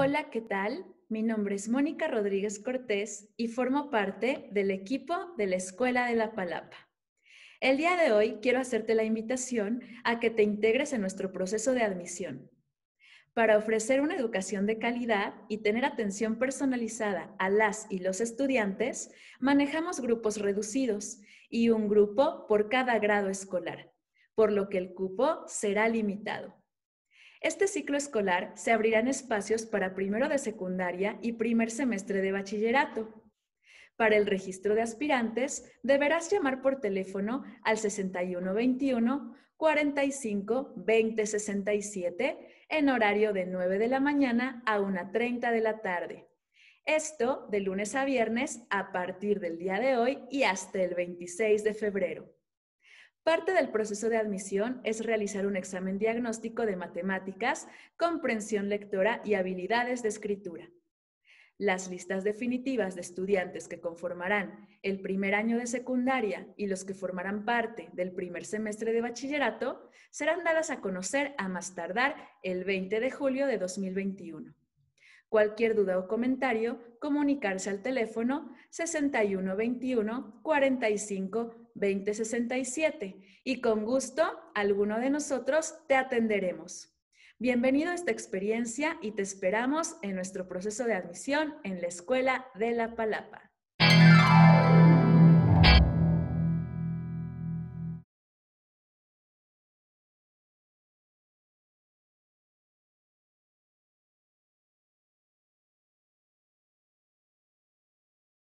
Hola, ¿qué tal? Mi nombre es Mónica Rodríguez Cortés y formo parte del equipo de la Escuela de la Palapa. El día de hoy quiero hacerte la invitación a que te integres en nuestro proceso de admisión. Para ofrecer una educación de calidad y tener atención personalizada a las y los estudiantes, manejamos grupos reducidos y un grupo por cada grado escolar, por lo que el cupo será limitado. Este ciclo escolar se abrirán espacios para primero de secundaria y primer semestre de bachillerato. Para el registro de aspirantes, deberás llamar por teléfono al 6121 45 2067 en horario de 9 de la mañana a 1.30 de la tarde. Esto de lunes a viernes a partir del día de hoy y hasta el 26 de febrero. Parte del proceso de admisión es realizar un examen diagnóstico de matemáticas, comprensión lectora y habilidades de escritura. Las listas definitivas de estudiantes que conformarán el primer año de secundaria y los que formarán parte del primer semestre de bachillerato serán dadas a conocer a más tardar el 20 de julio de 2021. Cualquier duda o comentario, comunicarse al teléfono 6121 45 2067 y con gusto alguno de nosotros te atenderemos. Bienvenido a esta experiencia y te esperamos en nuestro proceso de admisión en la Escuela de la Palapa.